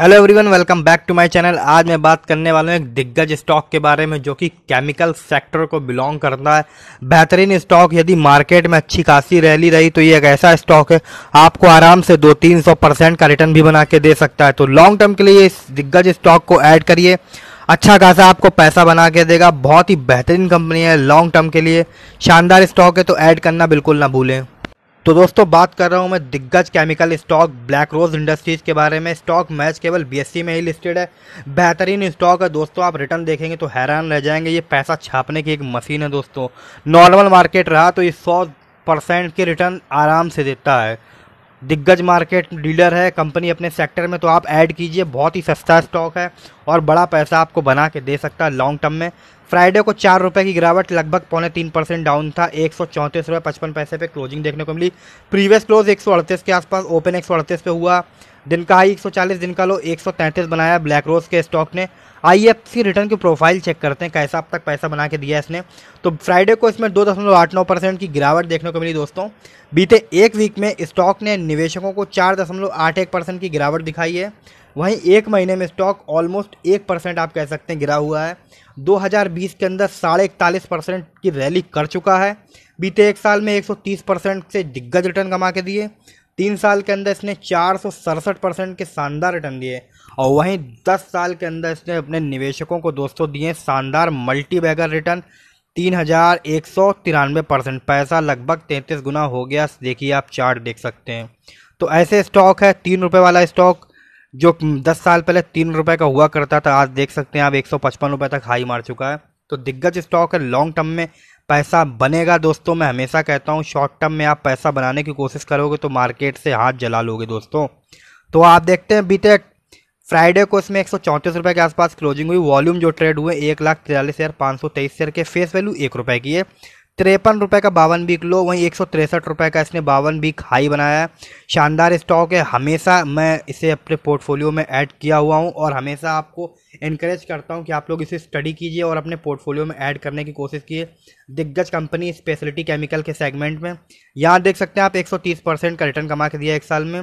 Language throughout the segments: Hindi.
hello everyone welcome back to my channel आज मैं बात करने वाला हूँ एक दिग्गज स्टॉक के बारे में जो कि केमिकल सेक्टर को बिलोंग करता है बेहतरीन स्टॉक यदि मार्केट में अच्छी खासी रैली रही तो ये एक ऐसा स्टॉक है आपको आराम से दो तीन सौ परसेंट का रिटर्न भी बना के दे सकता है तो लॉन्ग टर्म के लिए इस दिग्गज स्टॉक को ऐड करिए अच्छा खासा आपको पैसा बना के देगा बहुत ही बेहतरीन कंपनी है लॉन्ग टर्म के लिए शानदार स्टॉक है तो ऐड करना बिल्कुल ना भूलें तो दोस्तों बात कर रहा हूँ मैं दिग्गज chemical stock black rose industries के बारे में स्टॉक मैच केवल बीएससी e में ही लिस्टेड है बेहतरीन स्टॉक है दोस्तों आप रिटर्न देखेंगे तो हैरान रह जाएंगे ये पैसा छापने की एक मशीन है दोस्तों नॉर्मल मार्केट रहा तो ये सौ परसेंट के रिटर्न आराम से देता है दिग्गज मार्केट डीलर है कंपनी अपने सेक्टर में तो आप ऐड कीजिए बहुत ही सस्ता स्टॉक है और बड़ा पैसा आपको बना के दे सकता है लॉन्ग टर्म में फ्राइडे को चार रुपये की गिरावट लगभग पौने तीन परसेंट डाउन था एक सौ चौंतीस रुपये पचपन पैसे पे क्लोजिंग देखने को मिली प्रीवियस क्लोज एक सौ अड़तीस के आसपास ओपन एक सौ अड़तीस पे हुआ दिन का हाई एक सौ चालीस दिन का लो एक सौ तैंतीस बनाया ब्लैक रोज के स्टॉक ने आई एफ सी रिटर्न की प्रोफाइल चेक करते हैं कैसा अब तक पैसा बना के दिया इसने तो फ्राइडे को इसमें दो दशमलव आठ नौ परसेंट की गिरावट देखने को मिली दोस्तों बीते एक वीक में स्टॉक ने निवेशकों को चार दशमलव आठ एक परसेंट की गिरावट दिखाई है वहीं एक महीने में स्टॉक ऑलमोस्ट एक परसेंट आप कह सकते हैं गिरा हुआ है 2020 के अंदर साढ़े इकतालीस परसेंट की रैली कर चुका है बीते एक साल में 130 परसेंट से दिग्गज रिटर्न कमा के दिए तीन साल के अंदर इसने चार परसेंट के शानदार रिटर्न दिए और वहीं दस साल के अंदर इसने अपने निवेशकों को दोस्तों दिए शानदार मल्टी बैगर रिटर्न तीन हज़ार एक सौ तिरानवे परसेंट पैसा लगभग तैंतीस गुना हो गया देखिए आप चार्ट देख सकते हैं तो ऐसे स्टॉक है तीन रुपये वाला स्टॉक जो 10 साल पहले तीन रुपए का हुआ करता था आज देख सकते हैं आप एक सौ रुपए तक हाई मार चुका है तो दिग्गज स्टॉक है लॉन्ग टर्म में पैसा बनेगा दोस्तों मैं हमेशा कहता हूँ शॉर्ट टर्म में आप पैसा बनाने की कोशिश करोगे तो मार्केट से हाथ जला लोगे दोस्तों तो आप देखते हैं बीते फ्राइडे को इसमें एक रुपए के आसपास क्लोजिंग हुई वॉल्यूम जो ट्रेड हुए एक लाख तिरालीस हज़ार पाँच सौ तेईस शेयर के फेस वैल्यू एक रुपये की है तिरपन रुपये का बावन बीक लो वहीं एक सौ तिरसठ रुपये का इसने बावन बीक हाई बनाया है शानदार स्टॉक है हमेशा मैं इसे अपने पोर्टफोलियो में ऐड किया हुआ हूं और हमेशा आपको इनक्रेज करता हूं कि आप लोग इसे स्टडी कीजिए और अपने पोर्टफोलियो में ऐड करने की कोशिश कीजिए दिग्गज कंपनी स्पेशलिटी केमिकल के सेगमेंट में यहाँ देख सकते हैं आप एक का रिटर्न कमा के दिया एक साल में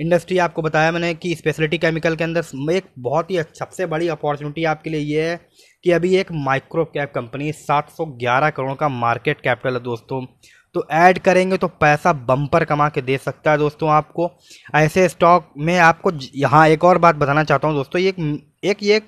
इंडस्ट्री आपको बताया मैंने कि स्पेशलिटी केमिकल के अंदर एक बहुत ही सबसे बड़ी अपॉर्चुनिटी आपके लिए ये है कि अभी एक माइक्रो कैप कंपनी 711 करोड़ का मार्केट कैपिटल है दोस्तों तो ऐड करेंगे तो पैसा बम्पर कमा के दे सकता है दोस्तों आपको ऐसे स्टॉक में आपको यहाँ एक और बात बताना चाहता हूँ दोस्तों ये एक, एक ये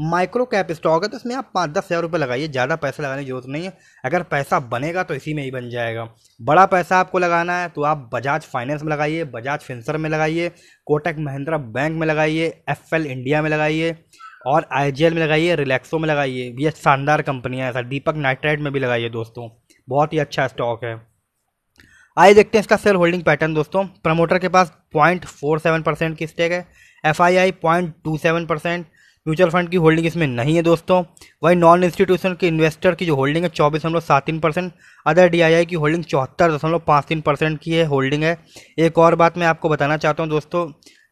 माइक्रो कैप स्टॉक है तो इसमें आप पाँच दस हज़ार रुपये लगाइए ज़्यादा पैसा लगाने की जरूरत नहीं है अगर पैसा बनेगा तो इसी में ही बन जाएगा बड़ा पैसा आपको लगाना है तो आप बजाज फाइनेंस में लगाइए बजाज फिंसर में लगाइए कोटक महिंद्रा बैंक में लगाइए एफ इंडिया में लगाइए और आई में लगाइए रिलैक्सो में लगाइए ये शानदार कंपनियाँ हैं सर दीपक नाइट्राइट में भी लगाइए दोस्तों बहुत ही अच्छा स्टॉक है आइए देखते हैं इसका सेल होल्डिंग पैटर्न दोस्तों प्रमोटर के पास पॉइंट फोर सेवन परसेंट की स्टेक है F I I point two seven percent mutual fund की होल्डिंग इसमें नहीं है दोस्तों वही नॉन इंस्टीट्यूशन के इन्वेस्टर की जो होल्डिंग है चौबीस दशमलव सात तीन परसेंट अदर डी की होल्डिंग चौहत्तर दशमलव पाँच तीन परसेंट की है होल्डिंग है एक और बात मैं आपको बताना चाहता हूँ दोस्तों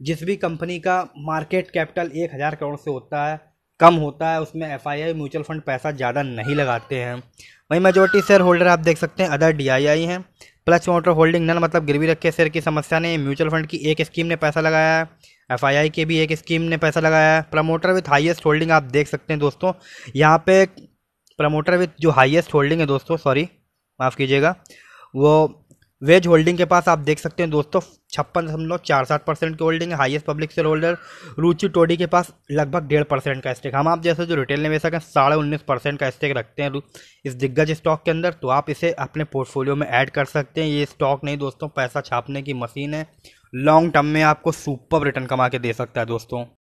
जिस भी कंपनी का मार्केट कैपिटल एक हज़ार करोड़ से होता है कम होता है उसमें F I I mutual fund पैसा ज़्यादा नहीं लगाते हैं वहीं मेजोरिटी शेयर होल्डर आप देख सकते हैं अदर डी आई आई हैं प्लस मोटर होल्डिंग नन मतलब गिरवी रखे शेयर की समस्या ने म्यूचुअल फंड की एक स्कीम ने पैसा लगाया है एफआईआई के भी एक स्कीम ने पैसा लगाया है प्रमोटर विथ हाईएस्ट होल्डिंग आप देख सकते हैं दोस्तों यहाँ पे प्रमोटर विथ जो हाईएस्ट होल्डिंग है दोस्तों सॉरी माफ़ कीजिएगा वो वेज होल्डिंग के पास आप देख सकते हैं दोस्तों छप्पन दशमलव चार सात परसेंट की होल्डिंग है highest public share holder Ruchi Todi के पास लगभग डेढ़ परसेंट का स्टेक हम आप जैसे जो रिटेल निवेशक हैं साढ़े उन्नीस परसेंट का स्टेक रखते हैं इस दिग्गज स्टॉक के अंदर तो आप इसे अपने पोर्टफोलियो में ऐड कर सकते हैं ये स्टॉक नहीं दोस्तों पैसा छापने की मशीन है लॉन्ग टर्म में आपको सुपर रिटर्न कमा के दे सकता है दोस्तों